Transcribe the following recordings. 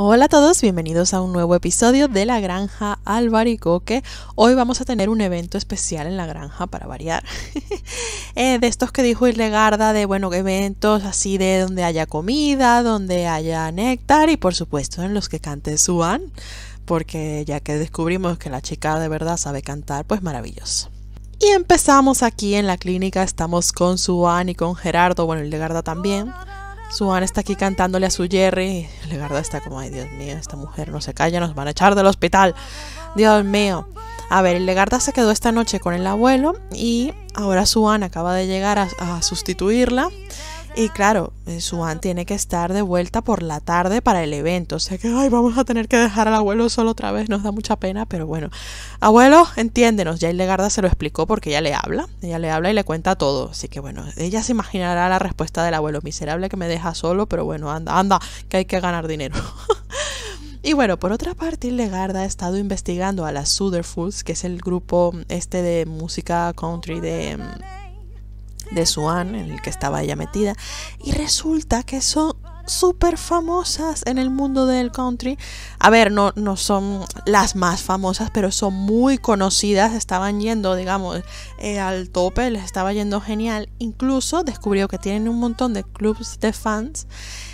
Hola a todos, bienvenidos a un nuevo episodio de La Granja Albaricoque. Hoy vamos a tener un evento especial en La Granja para variar. Eh, de estos que dijo legarda de bueno, eventos así de donde haya comida, donde haya néctar y por supuesto en los que cante Suan, porque ya que descubrimos que la chica de verdad sabe cantar, pues maravilloso. Y empezamos aquí en la clínica, estamos con Suan y con Gerardo, bueno, legarda también. Suan está aquí cantándole a su Jerry. Legarda está como, ay Dios mío, esta mujer no se calla, nos van a echar del hospital. Dios mío. A ver, Legarda se quedó esta noche con el abuelo y ahora Suan acaba de llegar a sustituirla. Y claro, eh, Suan tiene que estar de vuelta por la tarde para el evento. O sea que, ay, vamos a tener que dejar al abuelo solo otra vez. Nos da mucha pena, pero bueno. Abuelo, entiéndenos. Ya Legarda se lo explicó porque ella le habla. Ella le habla y le cuenta todo. Así que bueno, ella se imaginará la respuesta del abuelo. Miserable que me deja solo, pero bueno, anda, anda, que hay que ganar dinero. Y bueno, por otra parte, Legarda ha estado investigando a las Sutherfuls, que es el grupo este de música country de mm, de Suan, en el que estaba ella metida, y resulta que son súper famosas en el mundo del country. A ver, no, no son las más famosas, pero son muy conocidas, estaban yendo, digamos, eh, al tope, les estaba yendo genial. Incluso descubrió que tienen un montón de clubs de fans,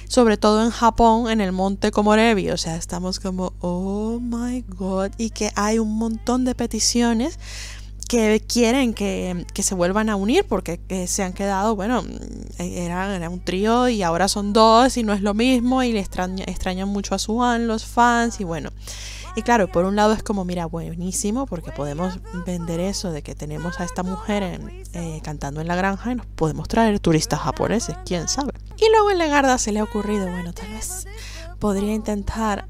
sobre todo en Japón, en el monte Komorebi. O sea, estamos como, oh my god, y que hay un montón de peticiones que quieren que, se vuelvan a unir porque eh, se han quedado, bueno, eh, eran, era un trío y ahora son dos y no es lo mismo y le extrañan mucho a Suan, los fans y bueno. Y claro, por un lado es como, mira, buenísimo porque podemos vender eso de que tenemos a esta mujer eh, cantando en la granja y nos podemos traer turistas japoneses, quién sabe. Y luego en Legarda se le ha ocurrido, bueno, tal vez podría intentar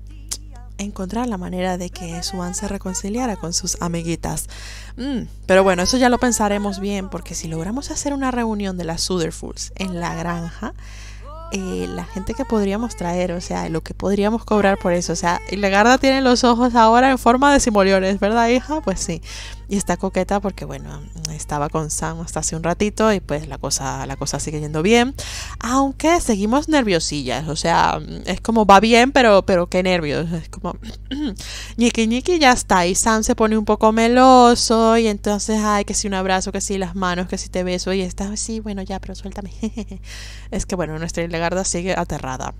encontrar la manera de que suan se reconciliara con sus amiguitas. Mm, pero bueno, eso ya lo pensaremos bien, porque si logramos hacer una reunión de las Sutherfools en la granja, eh, la gente que podríamos traer, o sea, lo que podríamos cobrar por eso. O sea, y la tiene los ojos ahora en forma de simoleones, ¿verdad, hija? Pues sí y está coqueta porque bueno, estaba con Sam hasta hace un ratito y pues la cosa, la cosa sigue yendo bien, aunque seguimos nerviosillas, o sea, es como va bien, pero, pero qué nervios, es como ñiqui ñiqui ya está, y Sam se pone un poco meloso y entonces, ay, que si un abrazo, que si las manos, que si te beso y está, así, bueno, ya, pero suéltame. es que bueno, nuestra Ilegarda sigue aterrada,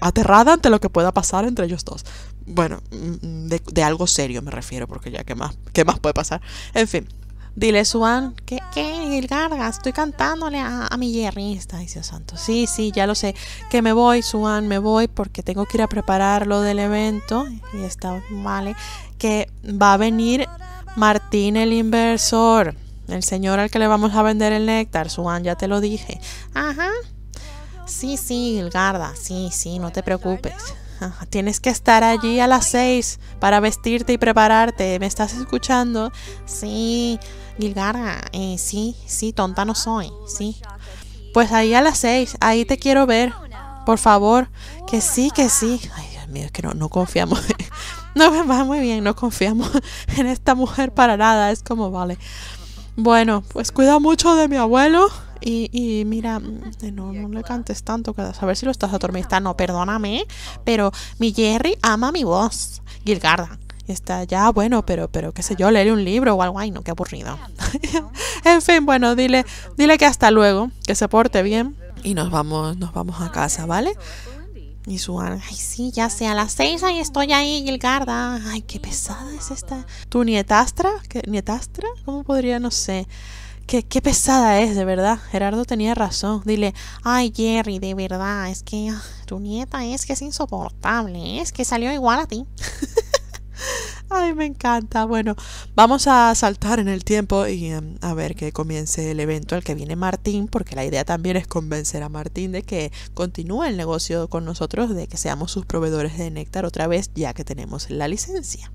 aterrada ante lo que pueda pasar entre ellos dos. Bueno, mm, de, algo serio me refiero, porque ya, ¿qué más, ¿qué más puede pasar? En fin, dile Suan que, que, estoy cantándole a, mi guitarrista, dice Santo. Sí, sí, ya lo sé, que me voy, Suan me voy, porque tengo que ir a preparar lo del evento, y está vale, que va a venir Martín el inversor, el señor al que le vamos a vender el néctar, Suan, ya te lo dije. Ajá. Sí, sí, Gilgarda, sí, sí, no te preocupes. Tienes que estar allí a las seis para vestirte y prepararte. ¿Me estás escuchando? Sí, Gilgara, eh, sí, sí, tonta no soy, sí. Pues ahí a las seis, ahí te quiero ver. Por favor, que sí, que sí. Ay, Dios mío, es que no, no confiamos. no me va muy bien, no confiamos en esta mujer para nada. Es como, vale. Bueno, pues cuida mucho de mi abuelo. Y, mira, mm, no, no le cantes tanto, que a ver si lo estás atormentando. No, perdóname, pero mi Jerry ama mi voz. Gilgarda está ya bueno, pero pero qué sé yo, Leeré un libro o algo, no, qué aburrido. en fin, bueno, dile, dile que hasta luego, que se porte bien y nos vamos, nos vamos a casa, ¿vale? Y su ay sí, ya sea a las seis ahí estoy ahí, Gilgarda. Ay, qué pesada es esta. Tu nietastra, ¿Qué, nietastra, ¿cómo podría, no sé? Qué, pesada es, de verdad. Gerardo tenía razón. Dile, ay Jerry, de verdad, es que ah, tu nieta es que es insoportable, es que salió igual a ti. Ay, me encanta. Bueno, vamos a saltar en el tiempo y em, a ver que comience el evento al que viene Martín, porque la idea también es convencer a Martín de que continúe el negocio con nosotros, de que seamos sus proveedores de néctar otra vez, ya que tenemos la licencia.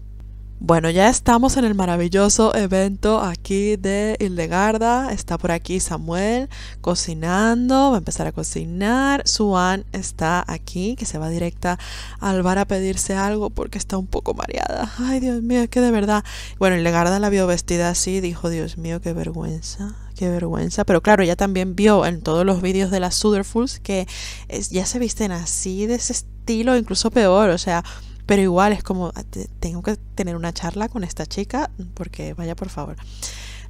Bueno, ya estamos en el maravilloso evento aquí de Illegarda. Está por aquí Samuel cocinando, va a empezar a cocinar. Suan está aquí, que se va directa al bar a pedirse algo porque está un poco mareada. Ay, Dios mío, que de verdad. Bueno, Illegarda la vio vestida así dijo, Dios mío, qué vergüenza qué vergüenza. Pero claro, ella también vio en todos los vídeos de las Sutherfools que ya se visten así, de ese estilo, incluso peor. O sea, pero igual es como, ah, tengo que tener una charla con esta chica porque, vaya por favor.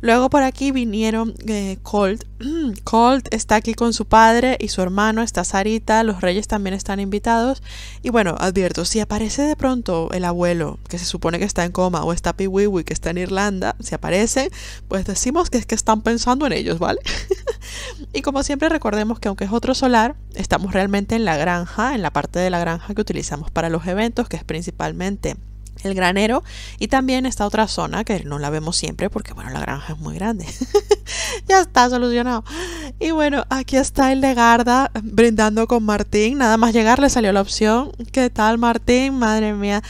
Luego por aquí vinieron eh, Colt. Colt está aquí con su padre y su hermano, está Sarita, los reyes también están invitados. Y bueno, advierto, si aparece de pronto el abuelo, que se supone que está en coma, o está Piwiwi, que está en Irlanda, si aparece, pues decimos que es que están pensando en ellos, ¿vale? y como siempre recordemos que aunque es otro solar, estamos realmente en la granja, en la parte de la granja que utilizamos para los eventos, que es principalmente el granero y también esta otra zona que no la vemos siempre porque bueno, la granja es muy grande. ya está solucionado. Y bueno, aquí está el de Garda brindando con Martín. Nada más llegar le salió la opción. ¿Qué tal Martín? Madre mía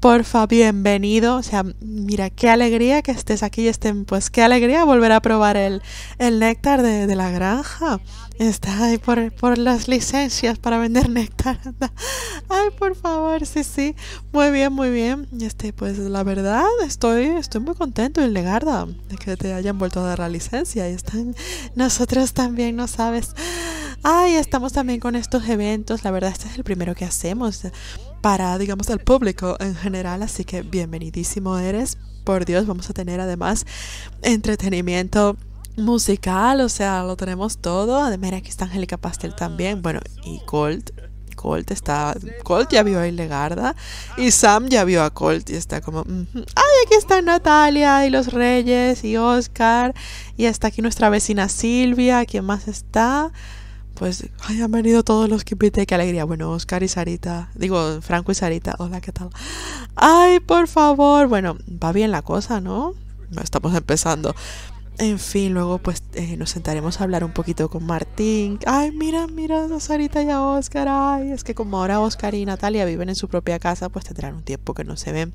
porfa, bienvenido. O sea, mira, qué alegría que estés aquí y estén, pues qué alegría volver a probar el, el néctar de, la granja. Está ahí por, las licencias para vender néctar. Ay, por favor, sí, sí. Muy bien, muy bien. Este, pues la verdad, estoy, estoy muy contento y legarda de que te hayan vuelto a dar la licencia. Y están nosotros también, no sabes. Ay, estamos también con estos eventos. La verdad, este es el primero que hacemos para, digamos, al público en general. Así que bienvenidísimo eres. Por Dios, vamos a tener además entretenimiento musical, o sea, lo tenemos todo. Además, aquí está Angélica Pastel también. Bueno, y Colt. Colt está. Colt ya vio a Legarda y Sam ya vio a Colt y está como. ¡Ay, aquí está Natalia y los Reyes y Oscar! Y está aquí nuestra vecina Silvia. ¿Quién más está? pues, ay, han venido todos los que invité, qué alegría. Bueno, Oscar y Sarita, digo, Franco y Sarita, hola, ¿qué tal? Ay, por favor, bueno, va bien la cosa, ¿no? Estamos empezando. En fin, luego pues eh, nos sentaremos a hablar un poquito con Martín. Ay, mira, mira a Sarita y a Oscar. Ay, es que como ahora Oscar y Natalia viven en su propia casa, pues tendrán un tiempo que no se ven.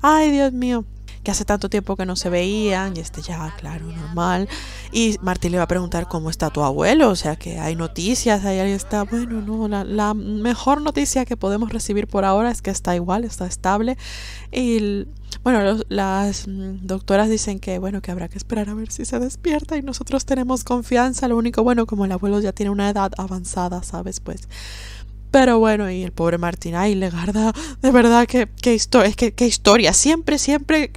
Ay, Dios mío que hace tanto tiempo que no se veían, y este ya, claro, normal. Y Martín le va a preguntar cómo está tu abuelo, o sea, que hay noticias, ahí está, bueno, no, la, mejor noticia que podemos recibir por ahora es que está igual, está estable. Y bueno, las mm, doctoras dicen que bueno, que habrá que esperar a ver si se despierta y nosotros tenemos confianza, lo único bueno, como el abuelo ya tiene una edad avanzada, ¿sabes? Pues pero bueno, y el pobre Martín, ay, Legarda, de verdad, que qué historia, es que qué historia, siempre, siempre,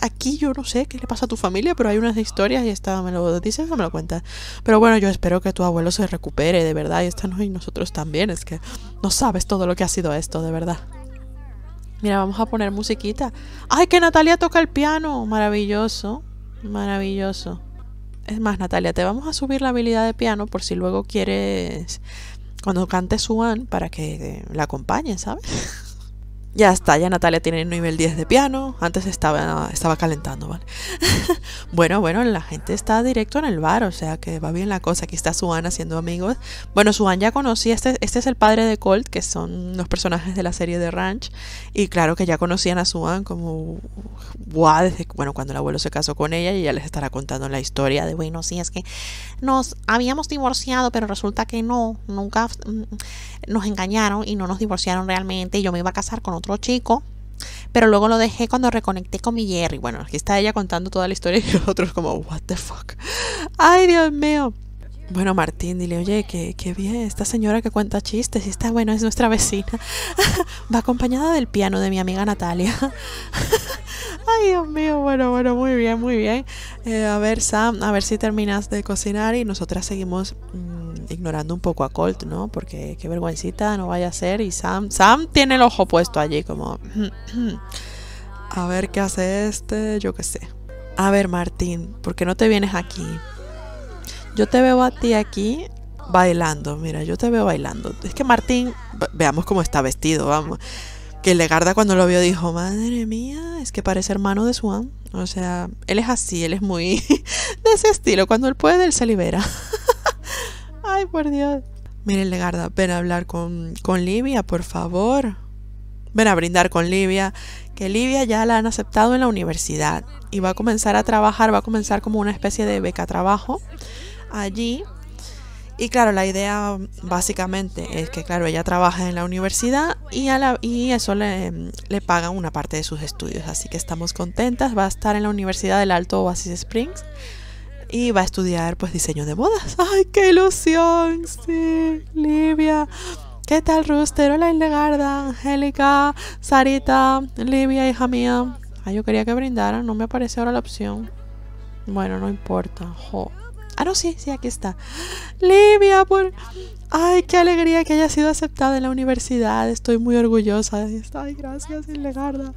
aquí yo no sé qué le pasa a tu familia, pero hay unas historias y esta me lo dices, me lo cuentas. Pero bueno, yo espero que tu abuelo se recupere, de verdad, y esta no, y nosotros también, es que no sabes todo lo que ha sido esto, de verdad. Mira, vamos a poner musiquita. ¡Ay, que Natalia toca el piano! Maravilloso, maravilloso. Es más, Natalia, te vamos a subir la habilidad de piano por si luego quieres cuando cante Suan para que la acompañe, ¿sabes? Ya está, ya Natalia tiene nivel 10 de piano. Antes estaba, estaba calentando, ¿vale? bueno, bueno, la gente está directo en el bar, o sea que va bien la cosa. Aquí está Suan haciendo amigos. Bueno, Suan ya conocía. este, este es el padre de Colt, que son los personajes de la serie de Ranch. Y claro que ya conocían a Suan como guau, desde bueno, cuando el abuelo se casó con ella y ya les estará contando la historia de, bueno, sí, es que nos habíamos divorciado, pero resulta que no, nunca mm, nos engañaron y no nos divorciaron realmente. Y yo me iba a casar con otro chico. Pero luego lo dejé cuando reconecté con mi Jerry. Bueno, aquí está ella contando toda la historia y nosotros como, what the fuck. Ay, Dios mío. Bueno, Martín, dile, oye, qué, qué bien, esta señora que cuenta chistes, y está bueno, es nuestra vecina. Va acompañada del piano de mi amiga Natalia. Ay, Dios mío, bueno, bueno, muy bien, muy bien. Eh, a ver, Sam, a ver si terminas de cocinar y nosotras seguimos... Mm, ignorando un poco a Colt, ¿no? Porque qué vergüencita, no vaya a ser. Y Sam, Sam tiene el ojo puesto allí, como... a ver qué hace este, yo qué sé. A ver, Martín, ¿por qué no te vienes aquí? Yo te veo a ti aquí bailando. Mira, yo te veo bailando. Es que Martín, veamos cómo está vestido, vamos. Que Legarda cuando lo vio dijo, madre mía, es que parece hermano de Swan. O sea, él es así, él es muy de ese estilo. Cuando él puede, él se libera. por Dios. Legarda, ven a hablar con, con Livia, por favor. Ven a brindar con Livia, que Livia ya la han aceptado en la universidad y va a comenzar a trabajar, va a comenzar como una especie de beca trabajo allí. Y claro, la idea básicamente es que, claro, ella trabaja en la universidad y, a la, y eso le, le pagan una parte de sus estudios. Así que estamos contentas, va a estar en la Universidad del Alto Oasis Springs y va a estudiar pues diseño de bodas. ¡Ay, qué ilusión! Sí, Livia. ¿Qué tal, Rooster? Hola, Garda, Angélica, Sarita, Livia, hija mía. Ay, yo quería que brindaran, no me aparece ahora la opción. Bueno, no importa. Jo. Ah, no, sí, sí, aquí está. Livia, por ay, qué alegría que haya sido aceptada en la universidad, estoy muy orgullosa. Ay, gracias, Legarda.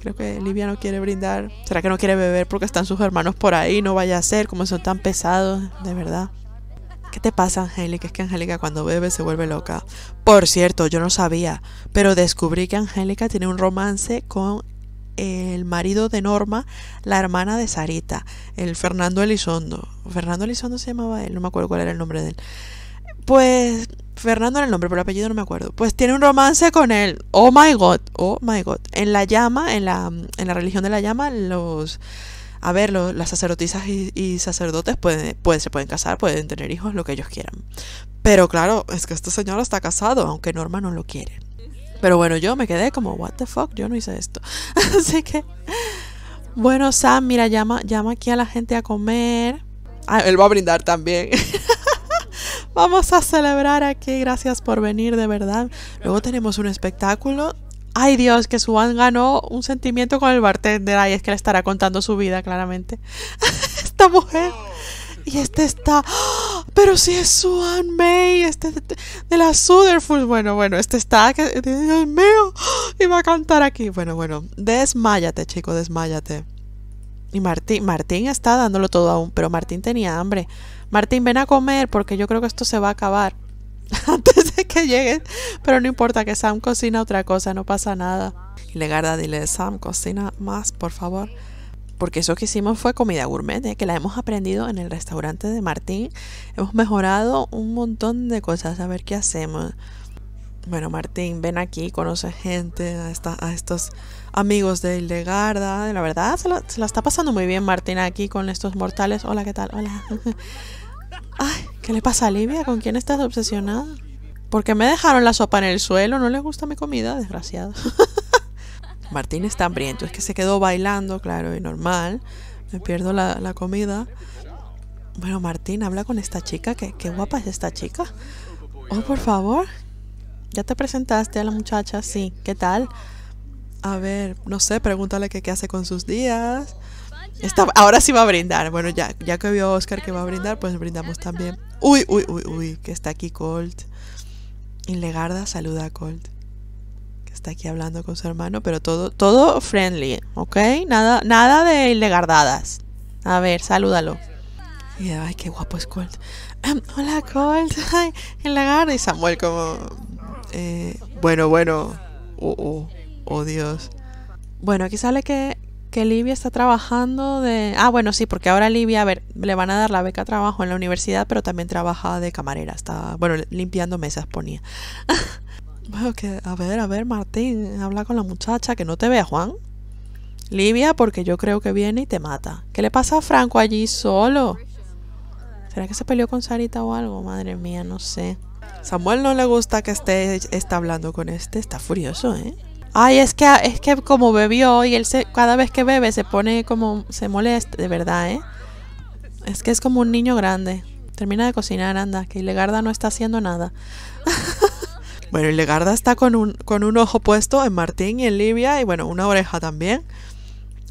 Creo que Livia no quiere brindar. ¿Será que no quiere beber porque están sus hermanos por ahí? No vaya a ser, como son tan pesados, de verdad. ¿Qué te pasa, Angélica? Es que Angélica cuando bebe se vuelve loca. Por cierto, yo no sabía, pero descubrí que Angélica tiene un romance con el marido de Norma, la hermana de Sarita, el Fernando Elizondo. Fernando Elizondo se llamaba él, no me acuerdo cuál era el nombre de él. Pues Fernando era el nombre, pero el apellido no me acuerdo. Pues tiene un romance con él. Oh my god, oh my god. En la llama, en la, religión de la llama, los. A ver, los, las sacerdotisas y, sacerdotes pueden, pueden, se pueden casar, pueden tener hijos, lo que ellos quieran. Pero claro, es que este señor está casado, aunque Norma no lo quiere. Pero bueno, yo me quedé como, what the fuck, yo no hice esto. Así que, bueno, Sam, mira, llama, llama aquí a la gente a comer. Ah, él va a brindar también. Vamos a celebrar aquí. Gracias por venir, de verdad. Luego tenemos un espectáculo. Ay Dios, que Suan ganó un sentimiento con el bartender. Ay, es que le estará contando su vida, claramente. Esta mujer. Y este está. ¡Ah! Pero si es Suan May, este de, la Sutherford. Bueno, bueno, este está. Que, Dios mío. ¡Ah! Y va a cantar aquí. Bueno, bueno. Desmáyate, chico, desmáyate. Y Martín, Martín está dándolo todo aún, pero Martín tenía hambre. Martín, ven a comer porque yo creo que esto se va a acabar antes de que lleguen. Pero no importa que Sam cocina otra cosa, no pasa nada. Y Legarda dile, Sam, cocina más, por favor. Porque eso que hicimos fue comida gourmet, eh, que la hemos aprendido en el restaurante de Martín. Hemos mejorado un montón de cosas, a ver qué hacemos. Bueno, Martín, ven aquí, conoce gente, a, a estos amigos de Hildegarda. La verdad, se la, está pasando muy bien Martina aquí con estos mortales. Hola, ¿qué tal? Hola. Ay, ¿qué le pasa a Livia? ¿Con quién estás obsesionada? Porque me dejaron la sopa en el suelo, no les gusta mi comida, desgraciado. Martín está hambriento, es que se quedó bailando, claro, y normal. Me pierdo la, comida. Bueno, Martín, habla con esta chica, qué, qué guapa es esta chica. Oh, por favor. ¿Ya te presentaste a la muchacha? Sí, ¿qué tal? A ver, no sé, pregúntale qué hace con sus días. Está, ahora sí va a brindar. Bueno, ya, ya que vio a Oscar que va a brindar, pues brindamos también. Uy, uy, uy, uy, que está aquí Colt. Inlegarda, saluda a Colt. Que está aquí hablando con su hermano, pero todo, todo friendly, ¿ok? Nada, nada de legardadas. A ver, salúdalo. ay, qué guapo es Colt. hola, Colt. Ay, Y Samuel como... Eh, bueno, bueno. Uh, uh. Oh, Dios. Bueno, aquí sale que, Livia está trabajando de... Ah, bueno, sí, porque ahora Livia, a ver, le van a dar la beca trabajo en la universidad, pero también trabaja de camarera. Está, bueno, limpiando mesas ponía. bueno, que, a ver, a ver, Martín, habla con la muchacha, que no te vea, Juan. Livia, porque yo creo que viene y te mata. ¿Qué le pasa a Franco allí solo? ¿Será que se peleó con Sarita o algo? Madre mía, no sé. Samuel no le gusta que esté, está hablando con este, está furioso, ¿eh? ay, es que, es que como bebió y él se, cada vez que bebe se pone como, se molesta, de verdad, ¿eh? Es que es como un niño grande. Termina de cocinar, anda, que Legarda no está haciendo nada. bueno, Legarda está con un, con un ojo puesto en Martín y en Livia y bueno, una oreja también.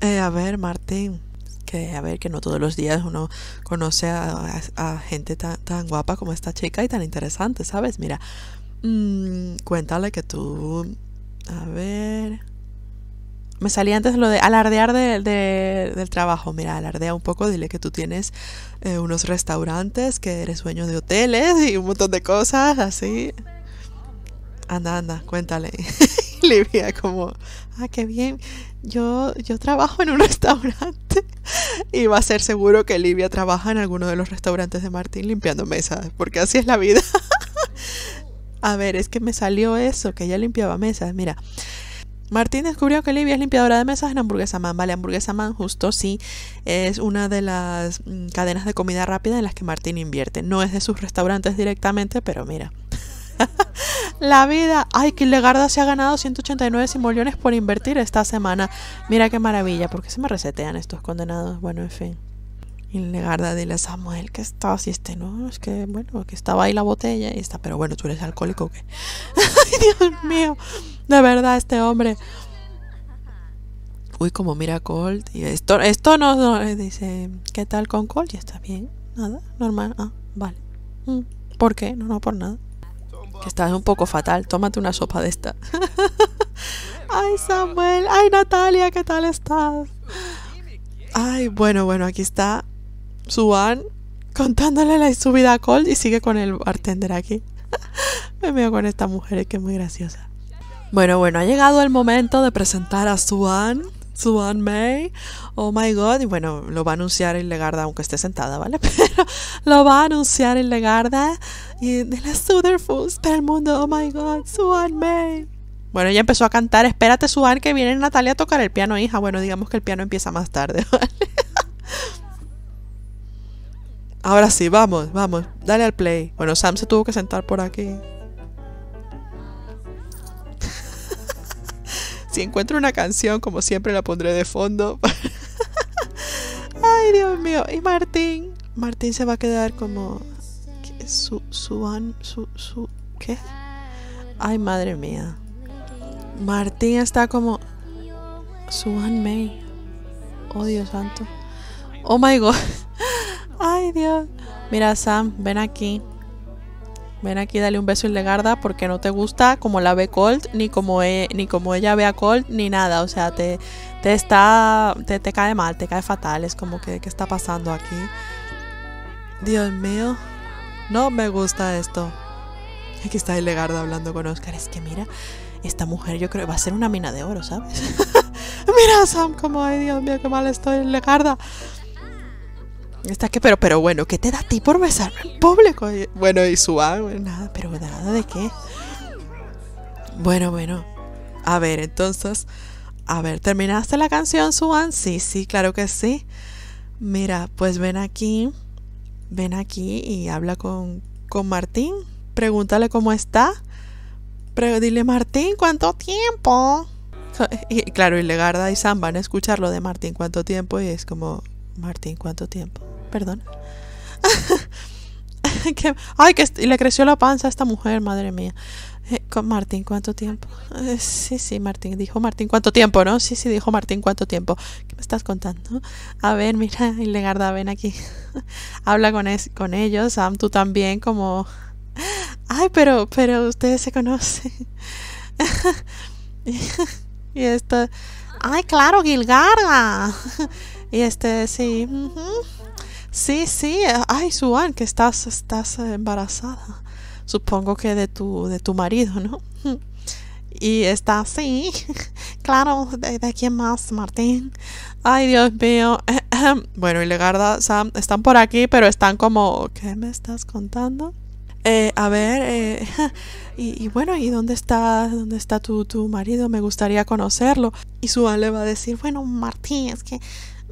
Eh, a ver, Martín, que a ver, que no todos los días uno conoce a, gente tan, guapa como esta chica y tan interesante, ¿sabes? Mira, mm, cuéntale que tú me salía antes lo de alardear del trabajo. Mira, alardea un poco, dile que tú tienes eh, unos restaurantes, que eres dueño de hoteles y un montón de cosas, así. Anda, anda, cuéntale. Livia como, ah, qué bien, yo, yo trabajo en un restaurante. Y va a ser seguro que Livia trabaja en alguno de los restaurantes de Martín limpiando mesas, porque así es la vida. a ver, es que me salió eso, que ella limpiaba mesas. Mira, Martín descubrió que Livia es limpiadora de mesas en Hamburguesa Man. Vale, Hamburguesa Man justo sí es una de las mm, cadenas de comida rápida en las que Martín invierte. No es de sus restaurantes directamente, pero mira. la vida. Ay, que Legarda se ha ganado 189 simoleones por invertir esta semana. Mira qué maravilla. ¿Por qué se me resetean estos condenados? Bueno, en fin. Y Legarda dile a Samuel que está así este, ¿no? Es que, bueno, que estaba ahí la botella y está. Pero bueno, tú eres alcohólico, ¿qué? Ay, Dios mío. De verdad, este hombre. Uy, como mira Colt. Y esto, esto no, eh, dice, ¿qué tal con Colt? Ya está bien. Nada, normal. Ah, vale. Mm, ¿Por qué? No, no, por nada. Que estás un poco fatal. Tómate una sopa de esta. Ay, Samuel. Ay, Natalia, ¿qué tal estás? Ay, bueno, bueno, aquí está Suan contándole la subida a Colt. y sigue con el bartender aquí. Me veo con esta mujer Es que es muy graciosa. Bueno, bueno, ha llegado el momento de presentar a Suan, Suan May. Oh my god, y bueno, lo va a anunciar en Legarda, aunque esté sentada, ¿vale? Pero lo va a anunciar en Legarda y de la Sutherfoods para el mundo. Oh my god, Suan May. Bueno, ella empezó a cantar, espérate Suan que viene Natalia a tocar el piano, hija. Bueno, digamos que el piano empieza más tarde, ¿vale? Ahora sí, vamos, vamos, dale al play. Bueno, Sam se tuvo que sentar por aquí. encuentro una canción, como siempre, la pondré de fondo. Ay, Dios mío. Y Martín. Martín se va a quedar como. Su, su, su, ¿Qué? Ay, madre mía. Martín está como. Suan May. Oh, Dios santo. Oh my god. Ay, Dios. Mira, Sam, ven aquí ven aquí, dale un beso y legarda porque no te gusta como la ve Colt, ni como, e, ni como ella ve a Colt, ni nada. O sea, te, te está, te, cae mal, te cae fatal. Es como que, ¿qué está pasando aquí? Dios mío, no me gusta esto. Aquí está el legarda hablando con Oscar. Es que mira, esta mujer yo creo que va a ser una mina de oro, ¿sabes? mira, Sam, como, ay, Dios mío, qué mal estoy, legarda. Está que, pero, pero bueno, ¿qué te da a ti por besarme al público? Bueno, y wey ah, nada, pero nada de qué. Bueno, bueno. A ver, entonces. A ver, ¿terminaste la canción, Suan? Sí, sí, claro que sí. Mira, pues ven aquí. Ven aquí y habla con, con Martín. Pregúntale cómo está. dile, Martín, ¿cuánto tiempo? Y claro, y Legarda y Sam van a escuchar lo de Martín, ¿cuánto tiempo? Y es como, Martín, ¿cuánto tiempo? perdón. ay, que le creció la panza a esta mujer, madre mía. Eh, con Martín, ¿cuánto tiempo? Eh, sí, sí, Martín, dijo Martín, ¿cuánto tiempo, no? Sí, sí, dijo Martín, ¿cuánto tiempo? ¿Qué me estás contando? A ver, mira, ilegarda ven aquí. Habla con, con ellos, Sam, tú también, como... Ay, pero, pero ustedes se conocen. y esta... Ay, claro, Gilgarda. y este, sí. Sí, sí, eh, ay, Suan, que estás, estás embarazada. Supongo que de tu, de tu marido, ¿no? Y está así. Claro, ¿de, quién más, Martín? Ay, Dios mío. Bueno, y Legarda, Sam, están por aquí, pero están como, ¿qué me estás contando? Eh, a ver, eh, y, bueno, ¿y dónde está, dónde está tu, tu marido? Me gustaría conocerlo. Y Suan le va a decir, bueno, Martín, es que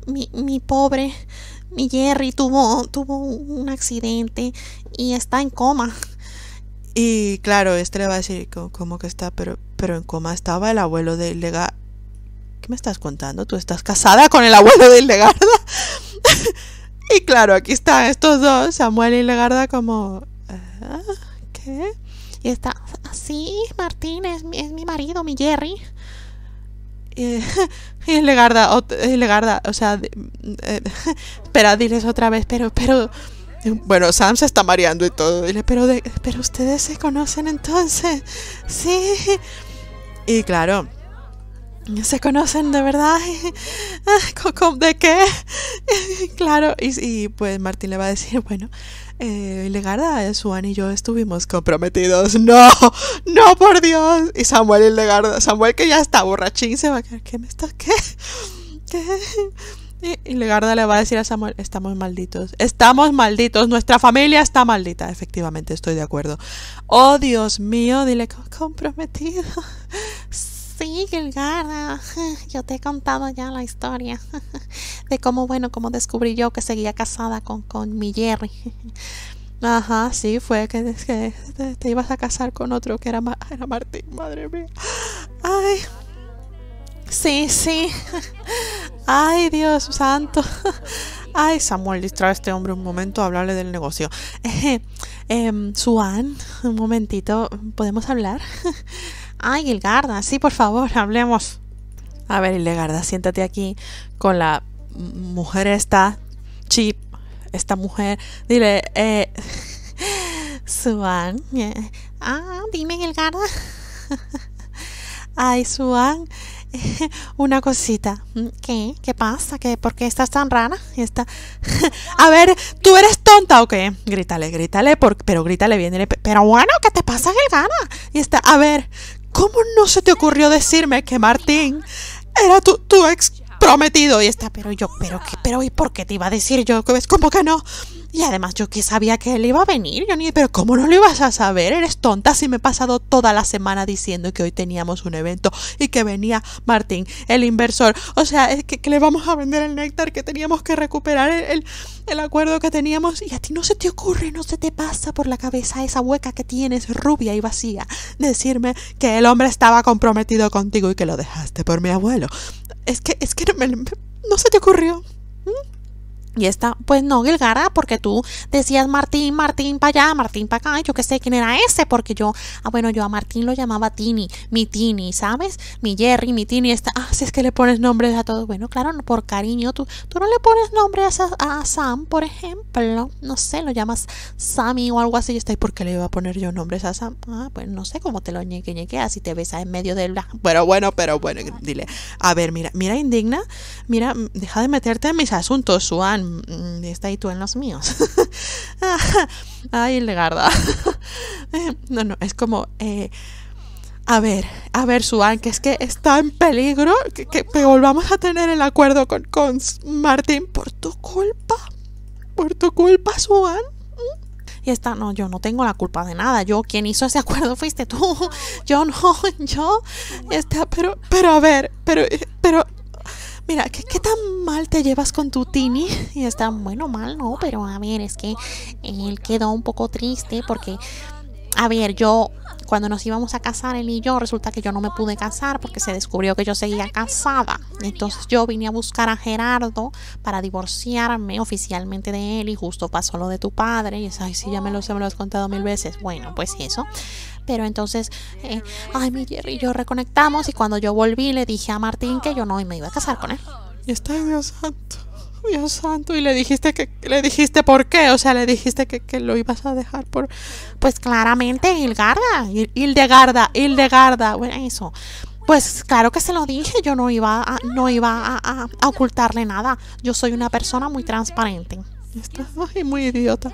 mi, mi pobre, mi Jerry tuvo, tuvo un accidente y está en coma. Y claro, este le va a decir, ¿cómo que está? Pero, pero en coma estaba el abuelo de lega ¿Qué me estás contando? ¿Tú estás casada con el abuelo de Legarda? y claro, aquí están estos dos, Samuel y Legarda, como... Ah, ¿Qué? Y está, ah, sí, Martín, es mi, es mi marido, mi Jerry y legarda, o, legarda, o sea, diles otra vez, pero, pero, bueno, Sam se está mareando y todo, dile, pero, pero ustedes se conocen entonces, sí, y claro, se conocen de verdad, ah, ¿de qué? Claro, y, y pues Martín le va a decir, bueno, eh, Legarda, Suan y yo estuvimos comprometidos. No, no, por Dios. Y Samuel y Legarda, Samuel que ya está borrachín, se va a quedar, ¿qué me está, ¿Qué? ¿Qué? Y, Legarda le va a decir a Samuel, estamos malditos, estamos malditos, nuestra familia está maldita. Efectivamente, estoy de acuerdo. Oh, Dios mío, dile comprometido. Sí, yo te he contado ya la historia de cómo, bueno, cómo descubrí yo que seguía casada con, con mi Jerry. Ajá, sí, fue que, te, ibas a casar con otro que era, era Martín, madre mía. Ay, sí, sí. Ay, Dios santo. Ay, Samuel, distrae a este hombre un momento a hablarle del negocio. Em, Suan, un momentito, ¿podemos hablar? Ay, Ilgarda, sí, por favor, hablemos. A ver, Ilgarda, siéntate aquí con la mujer esta, chip, esta mujer. Dile, eh, Suan. Eh, ah, dime, Ilgarda. Ay, Suan, una cosita. ¿Qué? ¿Qué pasa? ¿Qué? ¿Por qué estás tan rara? Está... A ver, ¿tú eres tonta o qué? Grítale, grítale, por... pero grítale bien. pero bueno, ¿qué te pasa, Gilgana? Y está, a ver, ¿Cómo no se te ocurrió decirme que Martín era tu, tu ex prometido y está, pero yo, pero qué, pero y por qué te iba a decir yo, ¿ves? como que no. Y además yo que sabía que él iba a venir, yo ni, pero cómo no lo ibas a saber, eres tonta si me he pasado toda la semana diciendo que hoy teníamos un evento y que venía Martín, el inversor. O sea, es que, le vamos a vender el néctar, que teníamos que recuperar el acuerdo que teníamos y a ti no se te ocurre, no se te pasa por la cabeza esa hueca que tienes rubia y vacía, decirme que el hombre estaba comprometido contigo y que lo dejaste por mi abuelo. Es que, es que no, se te ocurrió. ¿Mm? Y esta, pues no, Gilgara, porque tú decías Martín, Martín para allá, Martín para acá, yo qué sé quién era ese, porque yo, ah, bueno, yo a Martín lo llamaba Tini, mi Tini, ¿sabes? Mi Jerry, mi Tini, esta, ah, si es que le pones nombres a todos, bueno, claro, por cariño, tú, tú no le pones nombres a, Sam, por ejemplo, no sé, lo llamas Sammy o algo así, y está, ¿y por qué le iba a poner yo nombres a Sam? Ah, pues no sé cómo te lo ñeque, ñeque, así te besas en medio del... la... Pero bueno, pero bueno, dile, a ver, mira, mira indigna, mira, deja de meterte en mis asuntos, Juan Mm, está ahí tú en los míos. Ay, Legarda. no, no, es como... Eh, a ver, a ver, Suan, que es que está en peligro que, que, volvamos a tener el acuerdo con, con, Martín por tu culpa. Por tu culpa, Suan. Y está, no, yo no tengo la culpa de nada. Yo, quien hizo ese acuerdo fuiste tú. Yo no, yo. Está, pero, pero a ver, pero, eh, pero, mira, ¿qué, tan mal te llevas con tu Tini? Y está, bueno, mal no, pero a ver, es que él quedó un poco triste porque a ver, yo cuando nos íbamos a casar él y yo, resulta que yo no me pude casar porque se descubrió que yo seguía casada. Entonces yo vine a buscar a Gerardo para divorciarme oficialmente de él y justo pasó lo de tu padre. Y es, ay, sí, ya me lo, has contado mil veces. Bueno, pues eso. Pero entonces, eh, ay, mi Jerry y yo reconectamos y cuando yo volví le dije a Martín que yo no me iba a casar con él. está Dios santo. Dios oh, santo, y le dijiste que, le dijiste por qué, o sea, le dijiste que, lo ibas a dejar por, pues claramente el Hildegarda, Hildegarda, bueno, eso. Pues claro que se lo dije, yo no iba a, no iba a, ocultarle nada, yo soy una persona muy transparente. Esto muy idiota,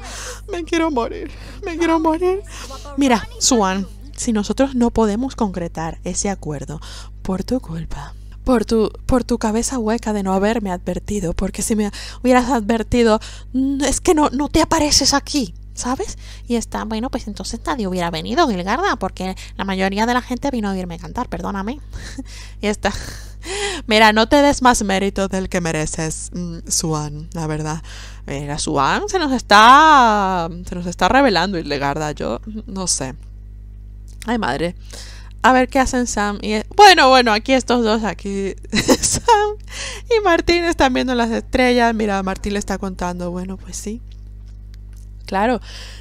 me quiero morir, me quiero morir. Mira, Suan, si nosotros no podemos concretar ese acuerdo por tu culpa, por tu, por tu cabeza hueca de no haberme advertido, porque si me hubieras advertido, mm, es que no, no te apareces aquí, ¿sabes? Y está, bueno, pues entonces nadie hubiera venido, Gilgarda, porque la mayoría de la gente vino a oírme cantar, perdóname. y está. Mira, no te des más mérito del que mereces, mm, Suan, la verdad. Mira, Suan se nos está. nos está revelando, Gilgarda, yo mm, no sé. Ay, madre a ver qué hacen Sam y bueno, bueno, aquí estos dos, aquí Sam y Martín están viendo las estrellas. Mira, Martín le está contando, bueno, pues sí, claro,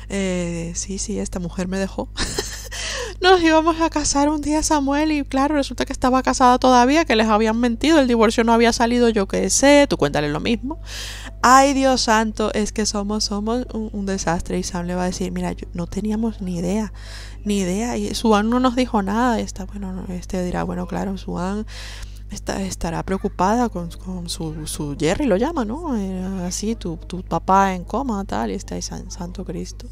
eh, sí, sí, esta mujer me dejó. Nos íbamos a casar un día Samuel y claro, resulta que estaba casada todavía, que les habían mentido, el divorcio no había salido, yo qué sé, tú cuéntale lo mismo. Ay Dios santo, es que somos, somos un, desastre y Sam le va a decir, mira, no teníamos ni idea ni idea. Y Suan no nos dijo nada. Está, bueno, este dirá, bueno, claro, Suan está, estará preocupada con, con su, su, Jerry, lo llama, ¿no? así, tu, papá en coma, tal, y está ahí Santo Cristo.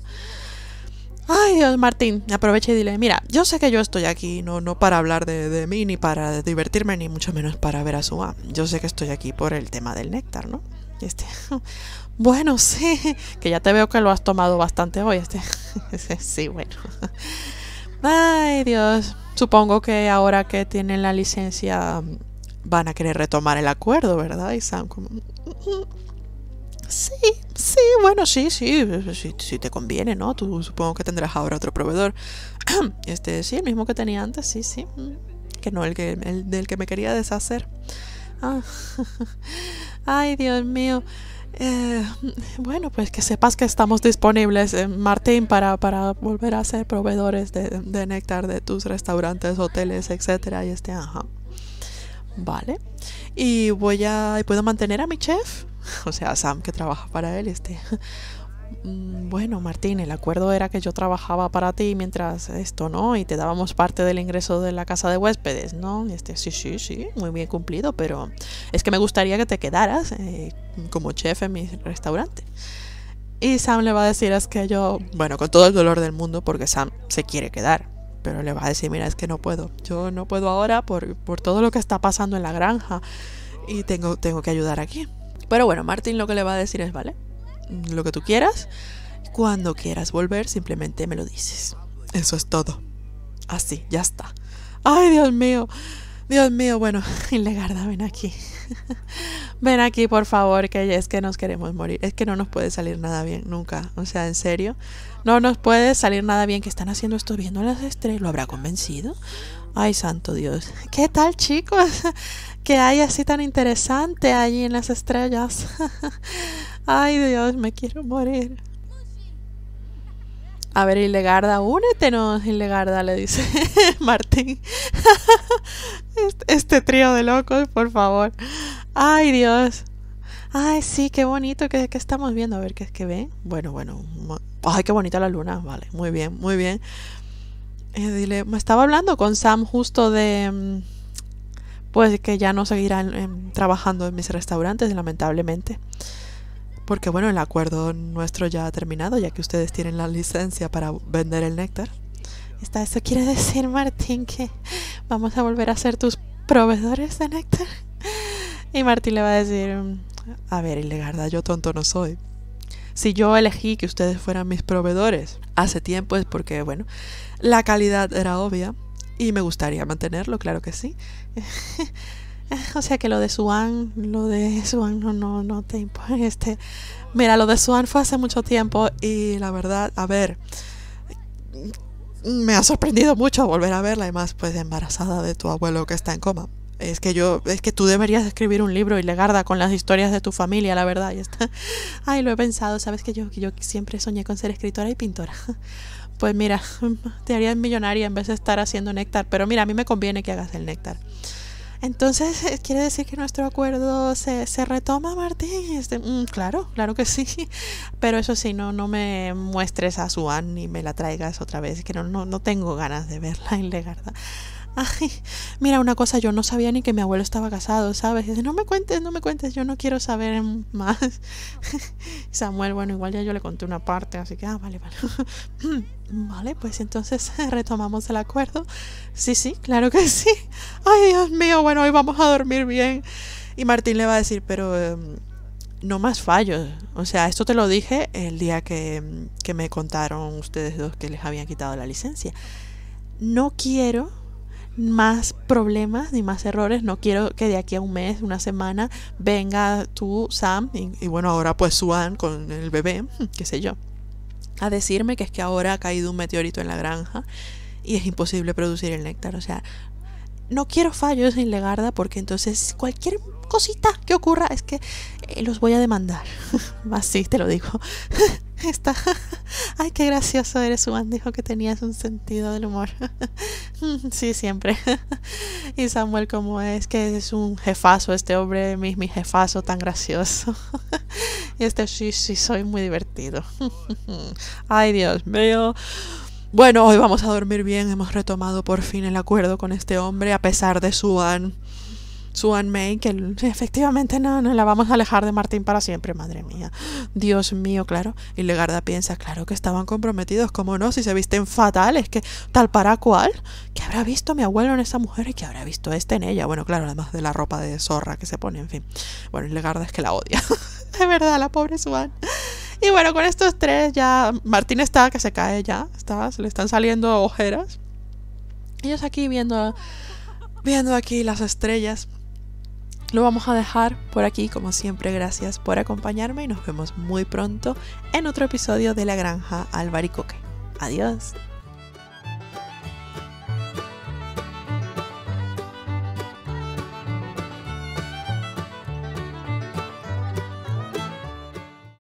Ay, Dios, Martín, aprovecha y dile, mira, yo sé que yo estoy aquí, no, no para hablar de, de mí, ni para divertirme, ni mucho menos para ver a Suan. Yo sé que estoy aquí por el tema del néctar, ¿no? Este, bueno, sí, que ya te veo que lo has tomado bastante hoy. Este, sí, bueno. Ay, Dios. Supongo que ahora que tienen la licencia mm, van a querer retomar el acuerdo, ¿verdad? Y como... Mm, mm, sí, sí, bueno, sí, sí, si, te conviene, ¿no? Tú supongo que tendrás ahora otro proveedor. Este, sí, el mismo que tenía antes, sí, sí. Que no, el, que, el del que me quería deshacer. Ah. Ay, Dios mío. Eh, bueno, pues que sepas que estamos disponibles, en eh, Martín, para, para, volver a ser proveedores de, néctar de tus restaurantes, hoteles, etcétera. Y este, ajá. Vale. Y voy a. ¿Puedo mantener a mi chef? O sea, Sam, que trabaja para él. Este. Mm, bueno, Martín, el acuerdo era que yo trabajaba para ti mientras esto, ¿no? Y te dábamos parte del ingreso de la casa de huéspedes, ¿no? Y este, sí, sí, sí, muy bien cumplido, pero es que me gustaría que te quedaras eh, como chef en mi restaurante. Y Sam le va a decir es que yo, bueno, con todo el dolor del mundo, porque Sam se quiere quedar, pero le va a decir, mira, es que no puedo, yo no puedo ahora por, por todo lo que está pasando en la granja y tengo, tengo que ayudar aquí. Pero bueno, Martín lo que le va a decir es, vale, lo que tú quieras. Cuando quieras volver, simplemente me lo dices. Eso es todo. Así, ya está. Ay, Dios mío. Dios mío, bueno, Legarda, ven aquí. ven aquí, por favor, que es que nos queremos morir. Es que no nos puede salir nada bien, nunca. O sea, en serio. No nos puede salir nada bien que están haciendo esto viendo las estrellas. ¿Lo habrá convencido? Ay, santo Dios. ¿Qué tal, chicos? que hay así tan interesante allí en las estrellas? Ay Dios, me quiero morir. A ver, Hildegarda, únetenos, Legarda le dice Martín. Este, este, trío de locos, por favor. Ay Dios. Ay, sí, qué bonito ¿Qué estamos viendo. A ver, ¿qué es que ven? Bueno, bueno. Ay, qué bonita la luna. Vale, muy bien, muy bien. Eh, dile, me estaba hablando con Sam justo de... Mm, pues que ya no seguirán em, trabajando en mis restaurantes, lamentablemente porque bueno, el acuerdo nuestro ya ha terminado, ya que ustedes tienen la licencia para vender el néctar. Está, eso quiere decir, Martín, que vamos a volver a ser tus proveedores de néctar. Y Martín le va a decir, mm, a ver, Ilegarda, yo tonto no soy. Si yo elegí que ustedes fueran mis proveedores hace tiempo es porque, bueno, la calidad era obvia y me gustaría mantenerlo, claro que sí. Eh, o sea que lo de Suan, lo de Suan no, no, no te importa. este. Mira, lo de Suan fue hace mucho tiempo y la verdad, a ver, me ha sorprendido mucho volver a verla y más pues embarazada de tu abuelo que está en coma. Es que yo, es que tú deberías escribir un libro y legarda con las historias de tu familia, la verdad. Y está. Ay, lo he pensado, sabes que yo, yo siempre soñé con ser escritora y pintora. Pues mira, te haría millonaria en vez de estar haciendo néctar, pero mira, a mí me conviene que hagas el néctar. Entonces, eh, ¿quiere decir que nuestro acuerdo se, se retoma, Martín? Este, mm, claro, claro que sí. Pero eso sí, no, no me muestres a Suan ni me la traigas otra vez, que no, no, no tengo ganas de verla en Legarda ay, mira una cosa, yo no sabía ni que mi abuelo estaba casado, ¿sabes? dice, no me cuentes, no me cuentes, yo no quiero saber más. Samuel, bueno, igual ya yo le conté una parte, así que, ah, vale, vale. vale, pues entonces retomamos el acuerdo. Sí, sí, claro que sí. Ay, Dios mío, bueno, hoy vamos a dormir bien. Y Martín le va a decir, pero... Em, no más fallos. O sea, esto te lo dije el día que, em, que, me contaron ustedes dos que les habían quitado la licencia. No quiero más problemas ni más errores. No quiero que de aquí a un mes, una semana, venga tú, Sam, y, bueno, ahora pues Suan con el bebé, qué sé yo, a decirme que es que ahora ha caído un meteorito en la granja y es imposible producir el néctar. O sea, no quiero fallos en Legarda porque entonces cualquier cosita que ocurra es que eh, los voy a demandar. Así te lo digo. Está. Ay, qué gracioso eres, Juan. Dijo que tenías un sentido del humor. sí, siempre. y Samuel, como es que es un jefazo, este hombre, mi, mi jefazo tan gracioso. y este, sí, sí, soy muy divertido. Ay, Dios mío. Bueno, hoy vamos a dormir bien, hemos retomado por fin el acuerdo con este hombre, a pesar de Suan, Suan May, que efectivamente no, no la vamos a alejar de Martín para siempre, madre mía. Dios mío, claro. Y Legarda piensa, claro que estaban comprometidos, cómo no, si se visten fatales, que tal para cual. ¿Qué habrá visto mi abuelo en esa mujer y qué habrá visto este en ella? Bueno, claro, además de la ropa de zorra que se pone, en fin. Bueno, Legarda es que la odia. de verdad, la pobre Suan. Y bueno, con estos tres ya Martín está que se cae ya, está, se le están saliendo ojeras. Ellos aquí viendo viendo aquí las estrellas. Lo vamos a dejar por aquí, como siempre, gracias por acompañarme y nos vemos muy pronto en otro episodio de La Granja Albaricoque. Adiós.